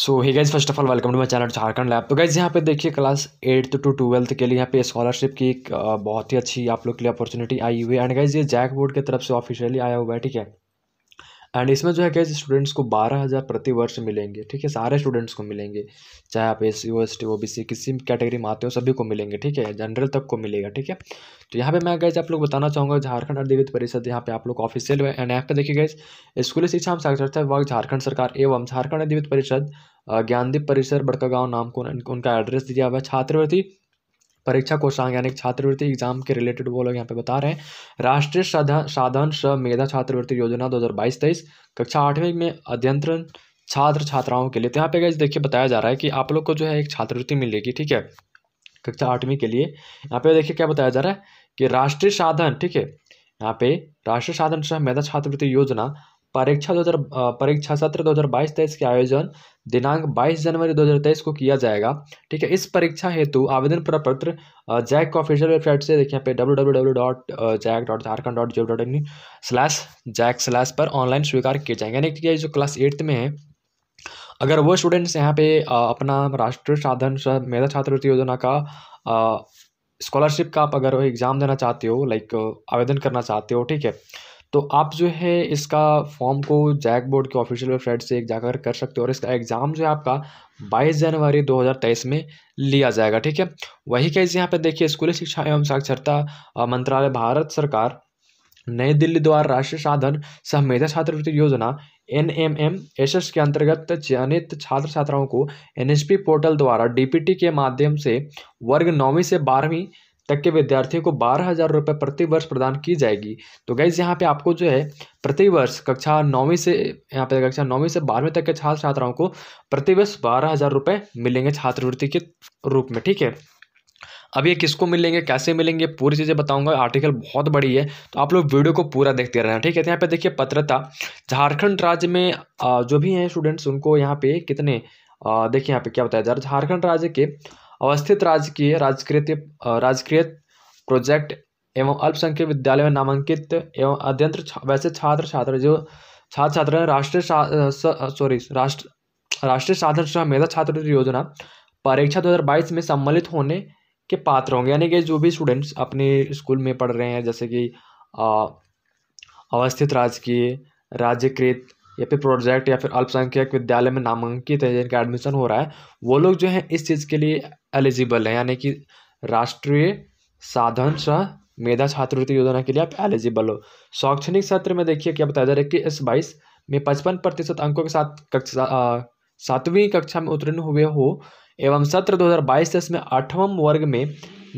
so hi guys first of all welcome to my channel Jharkhand lab तो guys यहाँ पे देखिए क्लास एट्थ टू ट्वेल्थ के लिए यहाँ पे स्कॉलरशिप की एक बहुत ही अच्छी आप लोग के लिए अपॉर्चुनिटी आई हुई है एंड गाइज ये जैक बोर्ड की तरफ से ऑफिशियली आया हुआ है ठीक है एंड इसमें जो है कैसे स्टूडेंट्स को बारह हज़ार प्रति वर्ष मिलेंगे ठीक है सारे स्टूडेंट्स को मिलेंगे चाहे आप S C or S T O B C किसी कैटेगरी में आते हो सभी को मिलेंगे ठीक है जनरल तक को मिलेगा ठीक है तो यहाँ पे मैं गैस आप लोग बताना चाहूँगा झारखंड अधिवित परिषद यहाँ पे आप लोग ऑफिशियल एंड यहाँ देखिए गैस स्कूली शिक्षा में साक्षरता विभाग झारखंड सरकार एवं झारखंड अधिवित परिषद ज्ञानदीप परिसर बड़कागांव नाम को उनका एड्रेस दिया हुआ है छात्रवृत्ति परीक्षा कोषांग यानी छात्रवृत्ति एग्जाम के रिलेटेड वो लोग यहाँ पे बता रहे हैं राष्ट्रीय साधन स मेधा छात्रवृत्ति योजना 2022-23 कक्षा आठवीं में अध्ययन छात्र छात्राओं के लिए तो यहाँ पे गैस देखिए बताया जा रहा है कि आप लोग को जो है एक छात्रवृत्ति मिलेगी ठीक है कक्षा आठवीं के लिए यहाँ पे देखिए क्या बताया जा रहा है कि राष्ट्रीय साधन ठीक है यहाँ पे राष्ट्रीय साधन सह मेधा छात्रवृत्ति योजना परीक्षा दो हज़ार परीक्षा सत्र दो हज़ार बाईस तेईस के आयोजन दिनांक 22 जनवरी 2023 को किया जाएगा ठीक है इस परीक्षा हेतु आवेदन प्रपत्र जैक का ऑफिशियल वेबसाइट से देखिए यहाँ पे W W W dot JAC dot Jharkhand dot G dot in slash JAC slash पर ऑनलाइन स्वीकार किए जाएंगे यानी कि जो क्लास एट्थ में है अगर वो स्टूडेंट्स यहाँ पे अपना राष्ट्रीय साधन मेधा छात्रवृत्ति योजना का स्कॉलरशिप का आप अगर एग्ज़ाम देना चाहते हो लाइक आवेदन करना चाहते हो ठीक है तो आप जो है इसका फॉर्म को जैक बोर्ड के ऑफिशियल वेबसाइट से एक जाकर कर सकते हो और इसका एग्ज़ाम जो है आपका 22 जनवरी 2023 में लिया जाएगा ठीक है वही कैसे यहाँ पर देखिए स्कूली शिक्षा एवं साक्षरता मंत्रालय भारत सरकार नई दिल्ली द्वारा राष्ट्रीय साधन सह मेधा छात्रवृत्ति योजना N M M S S के अंतर्गत चयनित छात्र छात्राओं को एन एच पी पोर्टल द्वारा डी पी टी के माध्यम से वर्ग नौवीं से बारहवीं तक के विद्यार्थियों को बारह हज़ार रुपये प्रतिवर्ष प्रदान की जाएगी तो गैस यहाँ पे आपको जो है प्रतिवर्ष कक्षा नौवीं से यहाँ पे कक्षा नौवीं से बारहवीं तक के छात्र छात्राओं को प्रतिवर्ष बारह हज़ार रुपये मिलेंगे छात्रवृत्ति के रूप में ठीक है अब ये किसको मिलेंगे कैसे मिलेंगे पूरी चीज़ें बताऊंगा आर्टिकल बहुत बड़ी है तो आप लोग वीडियो को पूरा देखते रहना ठीक है तो यहाँ पे देखिए पत्रता झारखंड राज्य में जो भी हैं स्टूडेंट्स उनको यहाँ पे कितने देखिए यहाँ पे क्या बताया जा रहा है झारखंड राज्य के अवस्थित राजकीय राजकृत राजकृत प्रोजेक्ट एवं अल्पसंख्यक विद्यालय में नामांकित एवं अध्यंत्र छा, वैसे छात्र छात्र जो छात्र छात्र राष्ट्रीय सॉरी राष्ट्र राष्ट्रीय साधन मेधा छात्रवृत्ति योजना परीक्षा 2022 में सम्मिलित होने के पात्र होंगे यानी कि जो भी स्टूडेंट्स अपने स्कूल में पढ़ रहे हैं जैसे कि अवस्थित राजकीय राज्यकृत या फिर प्रोजेक्ट या फिर अल्पसंख्यक विद्यालय में नामांकित है जिनका एडमिशन हो रहा है वो लोग जो है इस चीज़ के लिए एलिजिबल है यानी कि राष्ट्रीय साधन सह सा मेधा छात्रवृत्ति योजना के लिए आप एलिजिबल हो शैक्षणिक सत्र में देखिए क्या बताया जा रहा है इक्कीस बाईस में पचपन प्रतिशत अंकों के साथ कक्षा सातवीं कक्षा में उत्तीर्ण हुए हो एवं सत्र दो हजार बाईस में आठवां वर्ग में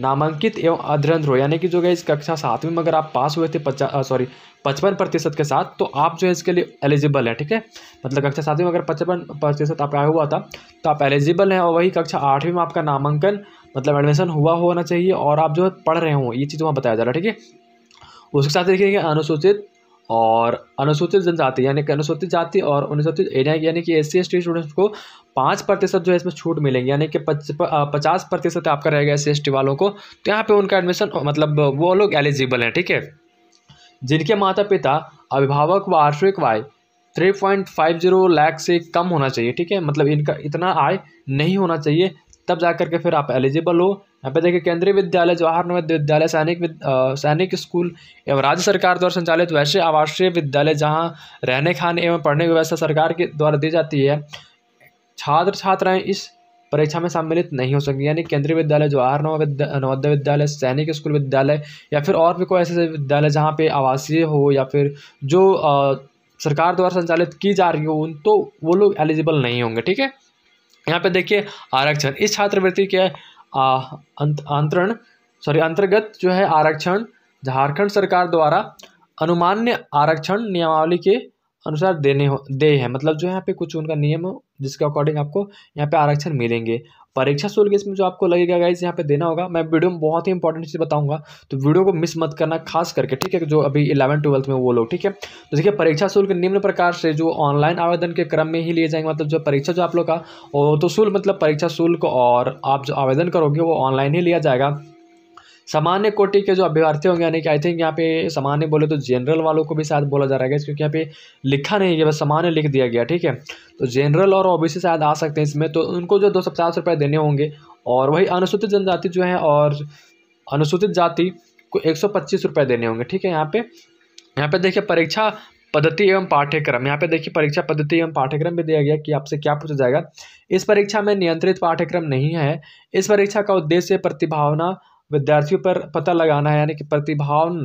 नामांकित एवं अध्ययनध्रो यानी कि जो गए कक्षा सातवीं में अगर आप पास हुए थे पचास सॉरी पचपन प्रतिशत के साथ तो आप जो है इसके लिए एलिजिबल है ठीक है मतलब कक्षा सातवीं में अगर पचपन प्रतिशत आपका हुआ था तो आप एलिजिबल हैं और वही कक्षा आठवीं में आपका नामांकन मतलब एडमिशन हुआ होना चाहिए और आप जो है पढ़ रहे हो ये चीज़ वहाँ बताया जा रहा है ठीक है उसके साथ देखिए अनुसूचित और अनुसूचित जनजाति यानी कि अनुसूचित जाति और अनुसूचित एरिया यानी कि एस सी स्टूडेंट्स को पाँच प्रतिशत जो है इसमें छूट मिलेगी यानी कि पचास प्रतिशत आपका रहेगा एस सी वालों को तो यहाँ पर उनका एडमिशन मतलब वो लोग एलिजिबल हैं ठीक है जिनके माता पिता अभिभावक व आर्थिक आय three point five zero lakh से कम होना चाहिए ठीक है मतलब इनका इतना आय नहीं होना चाहिए तब जा करके फिर आप एलिजिबल हो यहाँ पे देखिए केंद्रीय विद्यालय जवाहर नवोदय विद्यालय सैनिक सैनिक स्कूल एवं राज्य सरकार द्वारा संचालित वैसे आवासीय विद्यालय जहाँ रहने खाने एवं पढ़ने की व्यवस्था सरकार के द्वारा दी जाती है छात्र छात्राएं इस परीक्षा में सम्मिलित नहीं हो सकती यानी केंद्रीय विद्यालय जवाहर नवोदय विद्यालय सैनिक स्कूल विद्यालय या फिर और भी कोई ऐसे विद्यालय जहाँ पे आवासीय हो या फिर जो आ, सरकार द्वारा संचालित की जा रही हो उन तो वो लोग एलिजिबल नहीं होंगे ठीक है यहाँ पे देखिए आरक्षण इस छात्रवृत्ति के अंतरण सॉरी अंतर्गत जो है आरक्षण झारखंड सरकार द्वारा अनुमान्य आरक्षण नियमावली के अनुसार देने हो दे है मतलब जो यहाँ पे कुछ उनका नियम जिसके अकॉर्डिंग आपको यहाँ पे आरक्षण मिलेंगे परीक्षा शुल्क इसमें जो आपको लगेगा गाइज यहाँ पे देना होगा मैं वीडियो में बहुत ही इंपॉर्टेंट चीज़ बताऊंगा तो वीडियो को मिस मत करना खास करके ठीक है जो अभी इलेवन ट्वेल्थ में वो लोग ठीक है तो देखिए परीक्षा शुल्क निम्न प्रकार से जो ऑनलाइन आवेदन के क्रम में ही लिए जाएंगे मतलब जो परीक्षा जो आप लोग का वो तो शुल्क मतलब परीक्षा शुल्क और आप जो आवेदन करोगे वो ऑनलाइन ही लिया जाएगा सामान्य कोटि के जो अभ्यर्थी होंगे यानी कि आई थिंक यहाँ पे सामान्य बोले तो जनरल वालों को भी शायद बोला जा रहा है क्योंकि यहाँ पे लिखा नहीं है बस सामान्य लिख दिया गया ठीक है तो जनरल और ओबीसी शायद आ सकते हैं इसमें तो उनको जो दो सौ पचास देने होंगे और वही अनुसूचित जनजाति जो है और अनुसूचित जाति को एक सौ पच्चीस रुपये देने होंगे ठीक है यहाँ पे यहाँ पे देखिए परीक्षा पद्धति एवं पाठ्यक्रम यहाँ पे देखिए परीक्षा पद्धति एवं पाठ्यक्रम भी दिया गया कि आपसे क्या पूछा जाएगा इस परीक्षा में नियंत्रित पाठ्यक्रम नहीं है इस परीक्षा का उद्देश्य प्रतिभावना विद्यार्थियों पर पता लगाना है यानी कि प्रतिभावन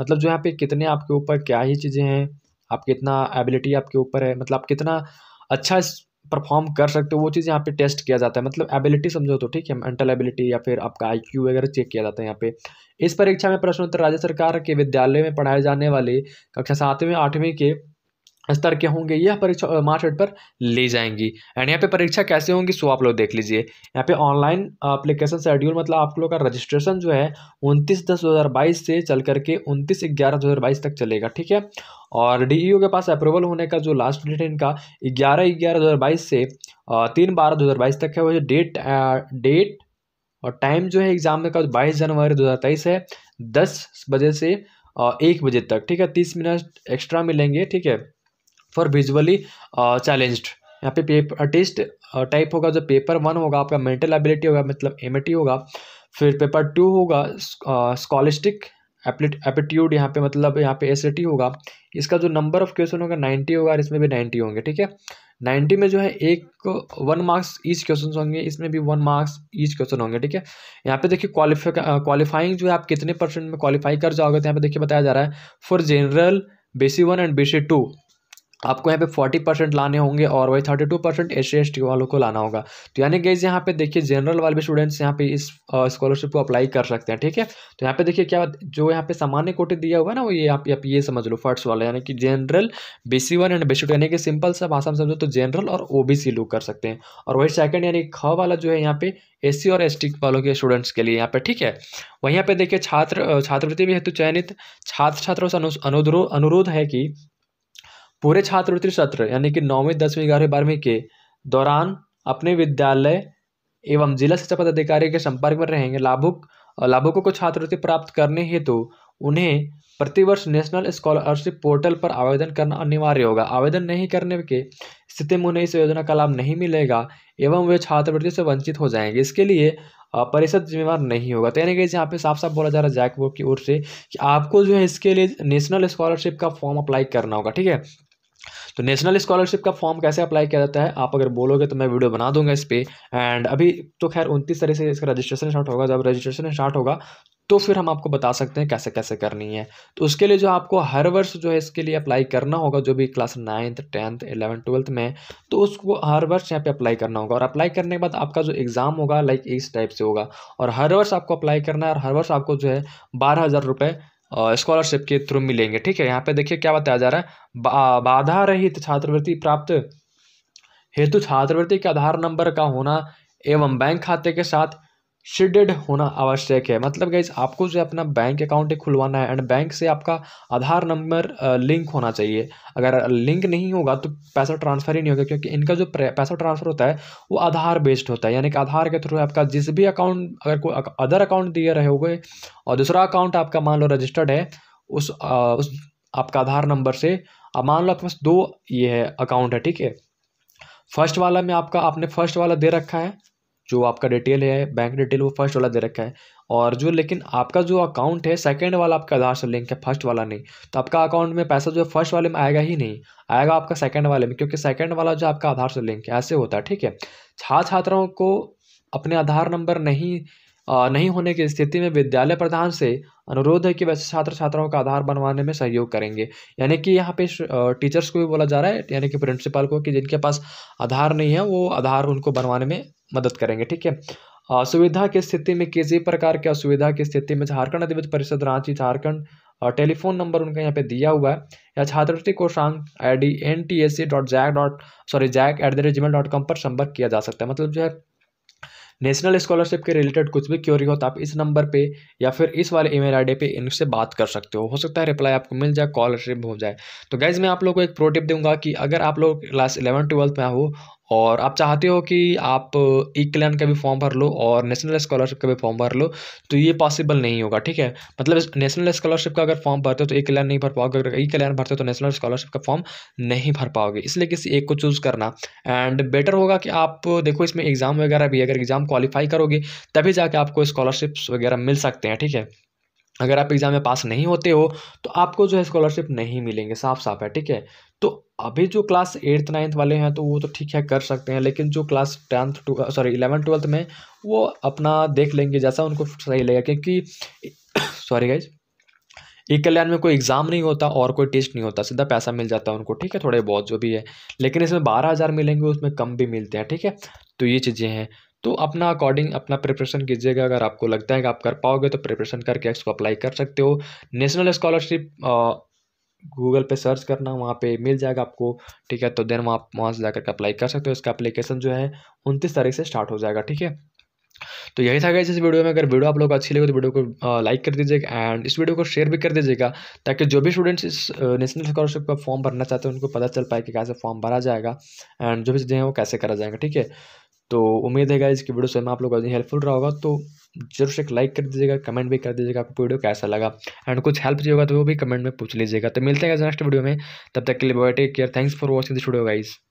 मतलब जो यहाँ पे कितने आपके ऊपर क्या ही चीज़ें हैं आप कितना एबिलिटी आपके ऊपर है मतलब आप कितना अच्छा परफॉर्म कर सकते हो वो चीज़ यहाँ पे टेस्ट किया जाता है मतलब एबिलिटी समझो तो ठीक है मेंटल एबिलिटी या फिर आपका आई वगैरह चेक किया जाता है यहाँ पे इस परीक्षा में प्रश्न उत्तर राज्य सरकार के विद्यालय में पढ़ाए जाने वाले कक्षा सातवीं आठवीं के स्तर के होंगे यह परीक्षा मार्कशीट पर ले जाएंगी एंड यहाँ पे परीक्षा कैसे होंगी सो आप लोग देख लीजिए यहाँ पे ऑनलाइन अप्लीकेशन शेड्यूल मतलब आप लोग का रजिस्ट्रेशन जो है उनतीस दस दो हज़ार बाईस से चल करके उनतीस ग्यारह दो हज़ार बाईस तक चलेगा ठीक है और डी e के पास अप्रूवल होने का जो लास्ट डेट है इनका ग्यारह ग्यारह दो हज़ार बाईस से तीन बारह दो हज़ार बाईस तक है वो डेट डेट और टाइम जो है एग्ज़ाम का बाईस जनवरी दो हज़ार तेईस है दस बजे से एक बजे तक ठीक है तीस मिनट एक्स्ट्रा मिलेंगे ठीक है फॉर विजुअली चैलेंज्ड यहाँ पे पेपर टेस्ट टाइप होगा जो पेपर वन होगा आपका मेंटल एबिलिटी होगा मतलब एम होगा फिर पेपर टू होगा स्कॉलिस्टिक एप्टीट्यूड uh, यहाँ पे मतलब यहाँ पे एस होगा इसका जो नंबर ऑफ क्वेश्चन होगा नाइन्टी होगा और इसमें भी नाइन्टी होंगे ठीक है नाइन्टी में जो है एक वन मार्क्स ईच क्वेश्चन होंगे इसमें भी वन मार्क्स ईच क्वेश्चन होंगे ठीक है यहाँ पे देखिए क्वालिफाई क्वालिफाइंग uh, जो है आप कितने परसेंट में क्वालिफाई कर जाओगे तो यहाँ पे देखिए बताया जा रहा है for general B one and B two आपको यहाँ पे फोर्टी परसेंट लाने होंगे और वही thirty two percent S C वालों को लाना होगा तो यानी गई यहाँ पे देखिए जनरल वाले भी स्टूडेंट्स यहाँ पे इस स्कॉलरशिप को अप्लाई कर सकते हैं ठीक है तो यहाँ पे देखिए क्या जो यहाँ पे सामान्य कोटे दिया हुआ है ना वो ये आप, आप ये समझ लो फर्स्ट वाला यानी कि general B C one and B C two यानी कि सिंपल सा भाषा में समझो तो जनरल और ओ बी सी लोग कर सकते हैं और वही सेकंड यानी ख वाला जो है यहाँ पे एस और एस वालों के स्टूडेंट्स के लिए यहाँ पे ठीक है वहीं यहाँ पे देखिए छात्र छात्रवृत्ति भी हेतु चयनित छात्र छात्रों से अनुरोध अनुरोध है कि पूरे छात्रवृत्ति सत्र यानी कि नौवीं दसवीं ग्यारहवीं बारहवीं के दौरान अपने विद्यालय एवं जिला शिक्षा पदाधिकारी के संपर्क में रहेंगे लाभुक लाभुकों को छात्रवृत्ति प्राप्त करने हेतु तो उन्हें प्रतिवर्ष नेशनल स्कॉलरशिप पोर्टल पर आवेदन करना अनिवार्य होगा आवेदन नहीं करने के स्थिति में उन्हें इस योजना का लाभ नहीं मिलेगा एवं वे छात्रवृत्ति से वंचित हो जाएंगे इसके लिए परिषद जिम्मेवार नहीं होगा तो यानी कि यहाँ पे साफ साफ बोला जा रहा है जैक बोर्ड की ओर से कि आपको जो है इसके लिए नेशनल स्कॉलरशिप का फॉर्म अप्लाई करना होगा ठीक है तो नेशनल स्कॉलरशिप का फॉर्म कैसे अप्लाई किया जाता है आप अगर बोलोगे तो मैं वीडियो बना दूंगा इस पर एंड अभी तो खैर उनतीस तरह से इसका रजिस्ट्रेशन स्टार्ट होगा जब रजिस्ट्रेशन स्टार्ट होगा तो फिर हम आपको बता सकते हैं कैसे कैसे करनी है तो उसके लिए जो आपको हर वर्ष जो है इसके लिए अप्लाई करना होगा जो भी class ninth tenth eleventh twelfth में तो उसको हर वर्ष यहाँ पे अप्लाई करना होगा और अप्लाई करने के बाद आपका जो एग्ज़ाम होगा लाइक इस टाइप से होगा और हर वर्ष आपको अप्लाई करना है और हर वर्ष आपको जो है बारह हज़ार स्कॉलरशिप के थ्रू मिलेंगे ठीक है यहाँ पे देखिए क्या बताया जा रहा है बाधा रहित छात्रवृत्ति प्राप्त हेतु छात्रवृत्ति के आधार नंबर का होना एवं बैंक खाते के साथ सीडेड होना आवश्यक है मतलब गाइज आपको जो अपना बैंक अकाउंट खुलवाना है एंड बैंक से आपका आधार नंबर लिंक होना चाहिए अगर लिंक नहीं होगा तो पैसा ट्रांसफ़र ही नहीं होगा क्योंकि इनका जो पैसा ट्रांसफ़र होता है वो आधार बेस्ड होता है यानी कि आधार के थ्रू आपका जिस भी अकाउंट अगर कोई अदर अकाउंट दिए रहे रहोगे और दूसरा अकाउंट आपका मान लो रजिस्टर्ड है उस, आ, उस आपका आधार नंबर से मान लो आपके पास दो ये है अकाउंट है ठीक है फर्स्ट वाला में आपका आपने फर्स्ट वाला दे रखा है जो आपका डिटेल है बैंक डिटेल वो फर्स्ट वाला दे रखा है और जो लेकिन आपका जो अकाउंट है सेकंड वाला आपका आधार से लिंक है फर्स्ट वाला नहीं तो आपका अकाउंट में पैसा जो है फर्स्ट वाले में आएगा ही नहीं आएगा आपका सेकंड वाले में क्योंकि सेकंड वाला जो आपका आधार से लिंक है ऐसे होता है ठीक है छात्र छात्राओं को अपने आधार नंबर नहीं नहीं होने की स्थिति में विद्यालय प्रधान से अनुरोध है कि वैसे छात्र छात्राओं का आधार बनवाने में सहयोग करेंगे यानी कि यहाँ पे टीचर्स को भी बोला जा रहा है यानी कि प्रिंसिपल को कि जिनके पास आधार नहीं है वो आधार उनको बनवाने में मदद करेंगे ठीक है असुविधा की स्थिति में किसी प्रकार की असुविधा की स्थिति में झारखंड अधिविध परिषद रांची झारखंड और टेलीफोन नंबर उनका यहाँ पे दिया हुआ है या छात्रवृत्ति कोषांक I D N T S C dot JAC dot sorry JAC at the rate Gmail dot com पर संपर्क किया जा सकता है मतलब जो है नेशनल स्कॉलरशिप के रिलेटेड कुछ भी क्योरी हो तो आप इस नंबर पे या फिर इस वाले ईमेल आईडी पे इनसे बात कर सकते हो हो सकता है रिप्लाई आपको मिल जाए कॉलरशिप हो जाए तो गाइज मैं आप लोग को एक प्रोटिप दूंगा कि अगर आप लोग क्लास इलेवन ट्वेल्थ में हो और आप चाहते हो कि आप ई कल्याण का भी फॉर्म भर लो और नेशनल स्कॉलरशिप का भी फॉर्म भर लो तो ये पॉसिबल नहीं होगा ठीक है मतलब नेशनल स्कॉलरशिप का अगर फॉर्म भरते हो तो ई कल्याण नहीं भर पाओगे अगर ई कल्याण भरते हो तो नेशनल स्कॉलरशिप का फॉर्म नहीं भर पाओगे इसलिए किसी एक को चूज़ करना एंड बेटर होगा कि आप देखो इसमें एग्ज़ाम वगैरह भी अगर एग्ज़ाम क्वालिफाई करोगे तभी जाके आपको स्कॉलरशिप्स वगैरह मिल सकते हैं ठीक है अगर आप एग्ज़ाम में पास नहीं होते हो तो आपको जो है स्कॉलरशिप नहीं मिलेंगे साफ साफ है ठीक है तो अभी जो क्लास एट्थ नाइन्थ वाले हैं तो वो तो ठीक है कर सकते हैं लेकिन जो class tenth to sorry eleven twelfth में वो अपना देख लेंगे जैसा उनको सही लगेगा क्योंकि सॉरी गाइज एक कल्याण में कोई एग्ज़ाम नहीं होता और कोई टेस्ट नहीं होता सीधा पैसा मिल जाता है उनको ठीक है थोड़े बहुत जो भी है लेकिन इसमें बारह हज़ार मिलेंगे उसमें कम भी मिलते हैं ठीक है तो ये चीज़ें हैं तो अपना अकॉर्डिंग अपना प्रिपरेशन कीजिएगा अगर आपको लगता है कि आप कर पाओगे तो प्रिपरेशन करके इसको अप्लाई कर सकते हो नेशनल स्कॉलरशिप गूगल पे सर्च करना वहाँ पे मिल जाएगा आपको ठीक है तो देन वहाँ वहाँ से जाकर अप्लाई कर सकते हो इसका अप्लीकेशन जो है उनतीस तारीख से स्टार्ट हो जाएगा ठीक है तो यही था गया इस वीडियो में अगर वीडियो आप लोग को अच्छी लगे तो वीडियो को लाइक कर दीजिएगा एंड इस वीडियो को शेयर भी कर दीजिएगा ताकि जो भी स्टूडेंट्स इस नेशनल स्कॉलरशिप का फॉर्म भरना चाहते हैं उनको पता चल पाए कि कैसे फॉर्म भरा जाएगा एंड जो भी चीज़ें हैं वो कैसे करा जाएगा ठीक है तो उम्मीद है गाइज कि वीडियो से में आप लोग हेल्पफुल रहा होगा तो जरूर से एक लाइक कर दीजिएगा कमेंट भी कर दीजिएगा आपको वीडियो कैसा लगा एंड कुछ हेल्प चाहिए होगा तो वो भी कमेंट में पूछ लीजिएगा तो मिलते हैं नेक्स्ट वीडियो में तब तक के लिए bye take care thanks for watching this video guys